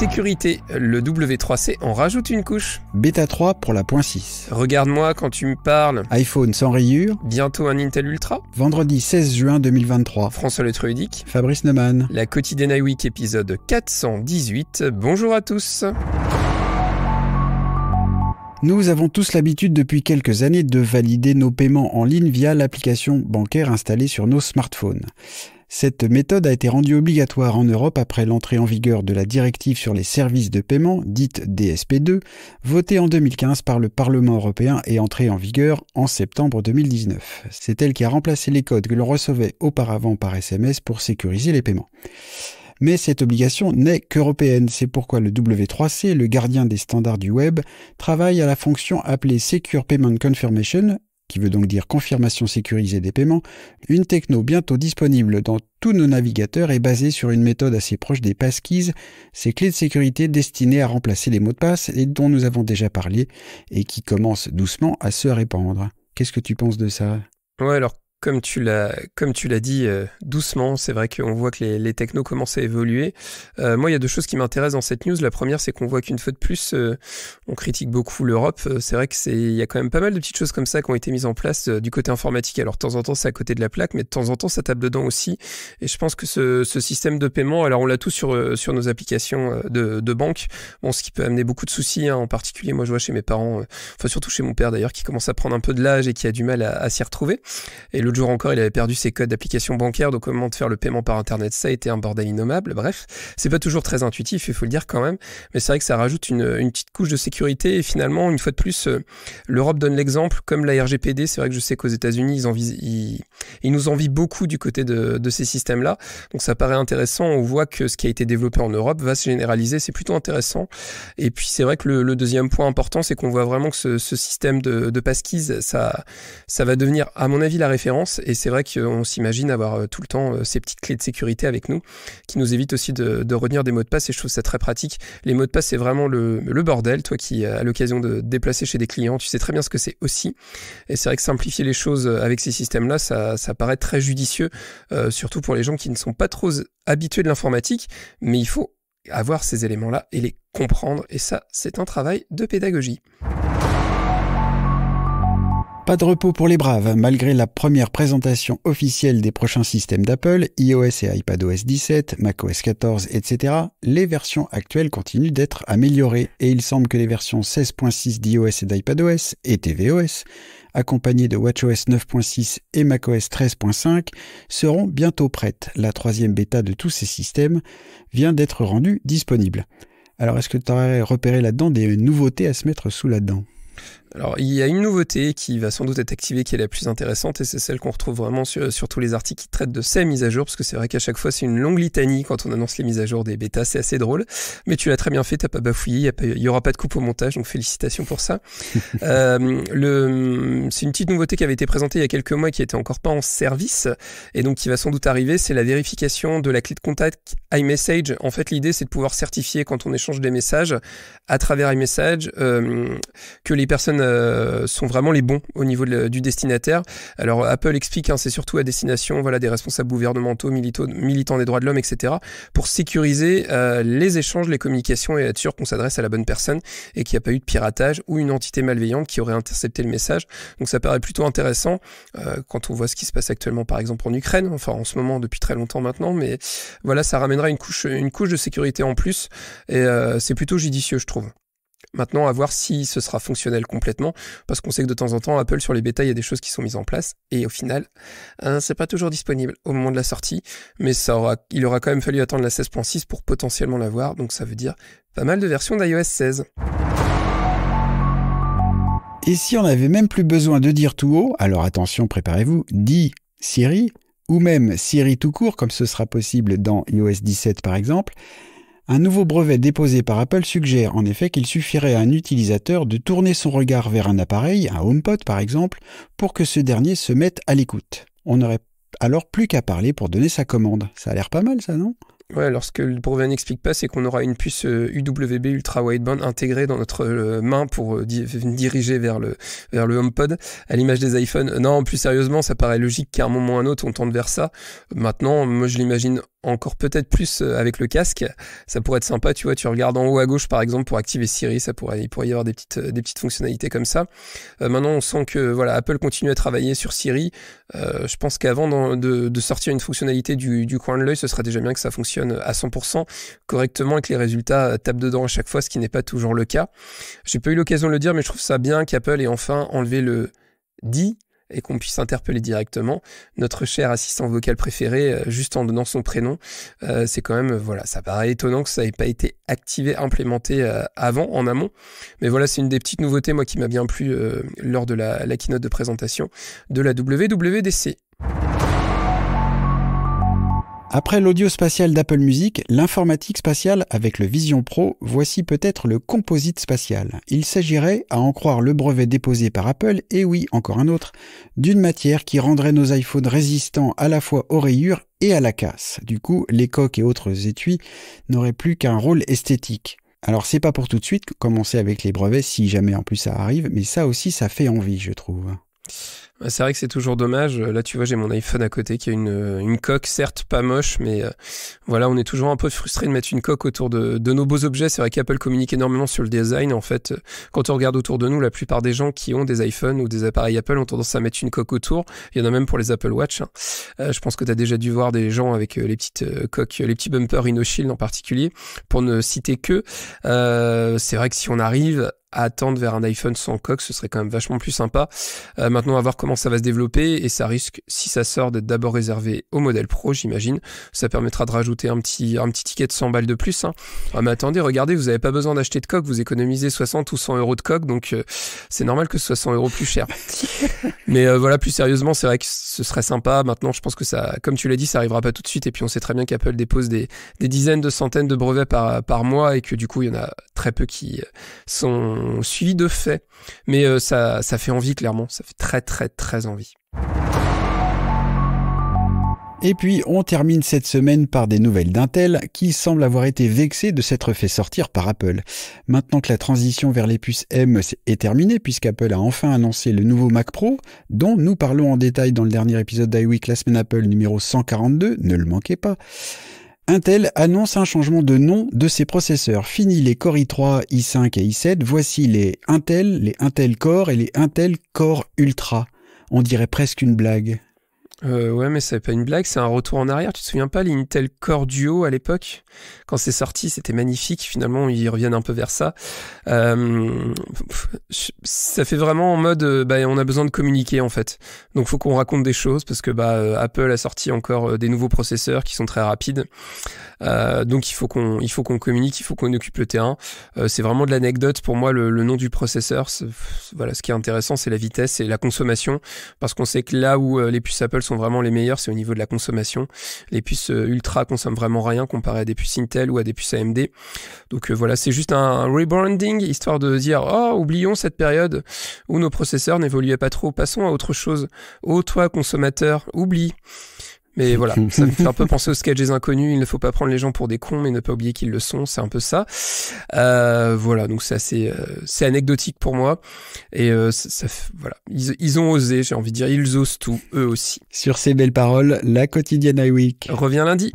sécurité, le W3C en rajoute une couche. Beta 3 pour la point 6. Regarde-moi quand tu me parles. iPhone sans rayures. Bientôt un Intel Ultra. Vendredi 16 juin 2023. François Letruedic, Fabrice Neumann. La quotidienne Week épisode 418. Bonjour à tous. Nous avons tous l'habitude depuis quelques années de valider nos paiements en ligne via l'application bancaire installée sur nos smartphones. Cette méthode a été rendue obligatoire en Europe après l'entrée en vigueur de la directive sur les services de paiement, dite DSP2, votée en 2015 par le Parlement européen et entrée en vigueur en septembre 2019. C'est elle qui a remplacé les codes que l'on recevait auparavant par SMS pour sécuriser les paiements. Mais cette obligation n'est qu'européenne, c'est pourquoi le W3C, le gardien des standards du web, travaille à la fonction appelée Secure Payment Confirmation, qui veut donc dire confirmation sécurisée des paiements, une techno bientôt disponible dans tous nos navigateurs est basée sur une méthode assez proche des passkeys, ces clés de sécurité destinées à remplacer les mots de passe et dont nous avons déjà parlé et qui commencent doucement à se répandre. Qu'est-ce que tu penses de ça Ouais, alors comme tu l'as, comme tu l'as dit euh, doucement, c'est vrai qu'on voit que les, technos commencent à évoluer. Euh, moi, il y a deux choses qui m'intéressent dans cette news. La première, c'est qu'on voit qu'une fois de plus, euh, on critique beaucoup l'Europe. C'est vrai que c'est, il y a quand même pas mal de petites choses comme ça qui ont été mises en place du côté informatique. Alors, de temps en temps, c'est à côté de la plaque, mais de temps en temps, ça tape dedans aussi. Et je pense que ce, système de paiement, alors on l'a tous sur sur nos applications de, banque. Bon, ce qui peut amener beaucoup de soucis. Hein. En particulier, moi, je vois chez mes parents, enfin surtout chez mon père d'ailleurs, qui commence à prendre un peu de l'âge et qui a du mal à, à s'y retrouver. Et le jour encore, il avait perdu ses codes d'application bancaire, donc comment faire le paiement par Internet, ça a été un bordel innommable. Bref, c'est pas toujours très intuitif, il faut le dire quand même, mais c'est vrai que ça rajoute une, petite couche de sécurité. Et finalement, une fois de plus, euh, l'Europe donne l'exemple, comme la RGPD. C'est vrai que je sais qu'aux États-Unis, ils, ils, nous envient beaucoup du côté de, ces systèmes-là. Donc ça paraît intéressant. On voit que ce qui a été développé en Europe va se généraliser. C'est plutôt intéressant. Et puis c'est vrai que le, deuxième point important, c'est qu'on voit vraiment que ce, système de, de pasquise, ça, ça va devenir, à mon avis, la référence et c'est vrai qu'on s'imagine avoir euh, tout le temps euh, ces petites clés de sécurité avec nous qui nous évitent aussi de, retenir des mots de passe. Et je trouve ça très pratique. Les mots de passe, c'est vraiment le, bordel. Toi qui euh, as l'occasion de déplacer chez des clients, tu sais très bien ce que c'est aussi. Et c'est vrai que simplifier les choses avec ces systèmes-là, ça, paraît très judicieux, surtout pour les gens qui ne sont pas trop habitués de l'informatique. Mais il faut avoir ces éléments-là et les comprendre. Et ça, c'est un travail de pédagogie. Pas de repos pour les braves. Malgré la première présentation officielle des prochains systèmes d'Apple, iOS et iPadOS 17, macOS 14, etc., les versions actuelles continuent d'être améliorées et il semble que les versions 16.6 d'iOS et d'iPadOS et tvOS, accompagnées de WatchOS 9.6 et macOS 13.5, seront bientôt prêtes. La troisième bêta de tous ces systèmes vient d'être rendue disponible. Alors est-ce que tu aurais repéré là-dedans des nouveautés à se mettre sous la dent alors, il y a une nouveauté qui va sans doute être activée, qui est la plus intéressante, et c'est celle qu'on retrouve vraiment sur, tous les articles qui traitent de ces mises à jour, parce que c'est vrai qu'à chaque fois, c'est une longue litanie quand on annonce les mises à jour des bêtas, c'est assez drôle. Mais tu l'as très bien fait, t'as pas bafouillé, il y, aura pas de coupe au montage, donc félicitations pour ça. Euh, c'est une petite nouveauté qui avait été présentée il y a quelques mois qui était encore pas en service, et donc qui va sans doute arriver, c'est la vérification de la clé de contact iMessage. En fait, l'idée, c'est de pouvoir certifier quand on échange des messages à travers iMessage euh, que les personnes euh, sont vraiment les bons au niveau du destinataire. Alors Apple explique, hein, c'est surtout à destination voilà, des responsables gouvernementaux, militants des droits de l'homme, etc. pour sécuriser euh, les échanges, les communications et être sûr qu'on s'adresse à la bonne personne et qu'il n'y a pas eu de piratage ou une entité malveillante qui aurait intercepté le message. Donc ça paraît plutôt intéressant euh, quand on voit ce qui se passe actuellement par exemple en Ukraine, enfin en ce moment depuis très longtemps maintenant, mais voilà, ça ramènera une couche, une couche de sécurité en plus et c'est plutôt judicieux je trouve. Maintenant, à voir si ce sera fonctionnel complètement, parce qu'on sait que de temps en temps, Apple sur les bêtas, il y a des choses qui sont mises en place, et au final, ce hein, c'est pas toujours disponible au moment de la sortie, mais ça aura, il aura quand même fallu attendre la 16.6 pour potentiellement l'avoir, donc ça veut dire pas mal de versions d'iOS 16. Et si on n'avait même plus besoin de dire tout haut, alors attention, préparez-vous, dit Siri, ou même Siri tout court, comme ce sera possible dans iOS 17 par exemple, un nouveau brevet déposé par Apple suggère en effet qu'il suffirait à un utilisateur de tourner son regard vers un appareil, un HomePod par exemple, pour que ce dernier se mette à l'écoute. On n'aurait alors plus qu'à parler pour donner sa commande. Ça a l'air pas mal ça, non Ouais, alors ce que le brevet n'explique pas, c'est qu'on aura une puce UWB euh, ultra wideband intégrée dans notre euh, main pour euh, diriger vers le, vers le HomePod, à l'image des iPhones. Non, plus sérieusement, ça paraît logique qu'à un moment ou à un autre, on tente vers ça. Maintenant, moi, je l'imagine encore peut-être plus euh, avec le casque. Ça pourrait être sympa, tu vois, tu regardes en haut à gauche par exemple pour activer Siri, ça pourrait, il pourrait y avoir des petites, euh, des petites fonctionnalités comme ça. Euh, maintenant, on sent que voilà, Apple continue à travailler sur Siri. je pense qu'avant de, sortir une fonctionnalité du, du coin de l'œil, ce sera déjà bien que ça fonctionne à 100% correctement et que les résultats tapent dedans à chaque fois, ce qui n'est pas toujours le cas. J'ai pas eu l'occasion de le dire, mais je trouve ça bien qu'Apple ait enfin enlevé le dit et qu'on puisse interpeller directement notre cher assistant vocal préféré euh, juste en donnant son prénom. Euh, c'est quand même, voilà, ça paraît étonnant que ça n'ait pas été activé, implémenté euh, avant, en amont. Mais voilà, c'est une des petites nouveautés, moi, qui m'a bien plu lors de la, la, keynote de présentation de la WWDC. Après l'audio spatial d'Apple Music, l'informatique spatiale avec le Vision Pro, voici peut-être le composite spatial. Il s'agirait, à en croire le brevet déposé par Apple, et oui, encore un autre, d'une matière qui rendrait nos iPhones résistants à la fois aux rayures et à la casse. Du coup, les coques et autres étuis n'auraient plus qu'un rôle esthétique. Alors c'est pas pour tout de suite, commencer avec les brevets, si jamais en plus ça arrive, mais ça aussi ça fait envie, je trouve. Bah, c'est vrai que c'est toujours dommage. Euh, là, tu vois, j'ai mon iPhone à côté qui a une, euh, une coque, certes pas moche, mais euh, voilà, on est toujours un peu frustré de mettre une coque autour de, de nos beaux objets. C'est vrai qu'Apple communique énormément sur le design. En fait, quand on regarde autour de nous, la plupart des gens qui ont des iPhones ou des appareils Apple ont tendance à mettre une coque autour. Il y en a même pour les Apple Watch. Hein. je pense que tu as déjà dû voir des gens avec les petites coques, les petits bumpers InnoShield en particulier, pour ne citer que. c'est vrai que si on arrive attendre vers un iPhone sans coque, ce serait quand même vachement plus sympa. Euh, maintenant, maintenant, va voir comment ça va se développer et ça risque, si ça sort, d'être d'abord réservé au modèle Pro, j'imagine. Ça permettra de rajouter un petit, un petit ticket de 100 balles de plus. Hein. Ah, mais attendez, regardez, vous n'avez pas besoin d'acheter de coque, vous économisez 60 ou 100 euros de coque, donc euh, c'est normal que ce soit 100 euros plus cher. mais euh, voilà, plus sérieusement, c'est vrai que ce serait sympa. Maintenant, je pense que ça, comme tu l'as dit, ça arrivera pas tout de suite et puis on sait très bien qu'Apple dépose des, des dizaines de centaines de brevets par, par mois et que du coup, il y en a très peu qui euh, sont suivis de fait, Mais euh, ça, ça fait envie, clairement. Ça fait très, très, très envie. Et puis on termine cette semaine par des nouvelles d'Intel qui semble avoir été vexé de s'être fait sortir par Apple. Maintenant que la transition vers les puces M est terminée puisqu'Apple a enfin annoncé le nouveau Mac Pro dont nous parlons en détail dans le dernier épisode d'iWeek la semaine Apple numéro 142, ne le manquez pas. Intel annonce un changement de nom de ses processeurs. Fini les Core i3, i5 et i7, voici les Intel, les Intel Core et les Intel Core Ultra. On dirait presque une blague. Euh, ouais, mais c'est pas une blague, c'est un retour en arrière. Tu te souviens pas l'Intel Core Duo à l'époque Quand c'est sorti, c'était magnifique. Finalement, ils reviennent un peu vers ça. Euh, ça fait vraiment en mode, euh, bah, on a besoin de communiquer en fait. Donc, faut qu'on raconte des choses parce que bah, euh, Apple a sorti encore euh, des nouveaux processeurs qui sont très rapides. Euh, donc, il faut qu'on, il faut qu'on communique, il faut qu'on occupe le terrain. c'est vraiment de l'anecdote pour moi. Le, le, nom du processeur, voilà, ce qui est intéressant, c'est la vitesse et la consommation, parce qu'on sait que là où les puces Apple sont sont vraiment les meilleurs, c'est au niveau de la consommation. Les puces euh, Ultra consomment vraiment rien comparé à des puces Intel ou à des puces AMD. Donc euh, voilà, c'est juste un rebranding, histoire de dire, oh, oublions cette période où nos processeurs n'évoluaient pas trop, passons à autre chose. oh, toi, consommateur, oublie mais voilà, ça me fait un peu penser au sketch des inconnus. Il ne faut pas prendre les gens pour des cons, mais ne pas oublier qu'ils le sont. C'est un peu ça. Euh, voilà, donc c'est assez, euh, c'est anecdotique pour moi. Et euh, ça, voilà, ils, ont osé. J'ai envie de dire, ils osent tout, eux aussi. Sur ces belles paroles, la quotidienne I Week revient lundi.